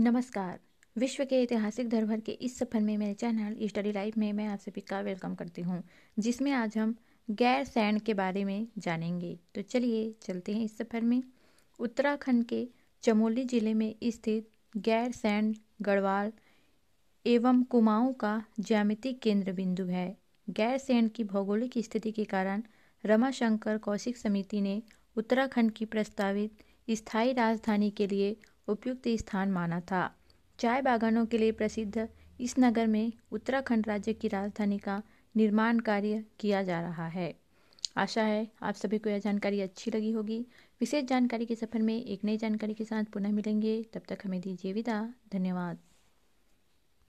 नमस्कार विश्व के ऐतिहासिक धरोहर के इस सफर में मेरे चैनल स्टडी लाइफ में मैं आप सभी का वेलकम करती हूँ जिसमें आज हम गैर सैंड के बारे में जानेंगे तो चलिए चलते हैं इस सफर में उत्तराखंड के चमोली जिले में स्थित गैर सैंड गढ़वाल एवं कुमाऊँ का ज्यामिति केंद्र बिंदु है गैर सैंड की भौगोलिक स्थिति के कारण रमाशंकर कौशिक समिति ने उत्तराखंड की प्रस्तावित स्थायी राजधानी के लिए उपयुक्त स्थान माना था चाय बागानों के लिए प्रसिद्ध इस नगर में उत्तराखंड राज्य की राजधानी का निर्माण कार्य किया जा रहा है आशा है आप सभी को यह जानकारी अच्छी लगी होगी विशेष जानकारी के सफर में एक नई जानकारी के साथ पुनः मिलेंगे तब तक हमें दीजिए विदा धन्यवाद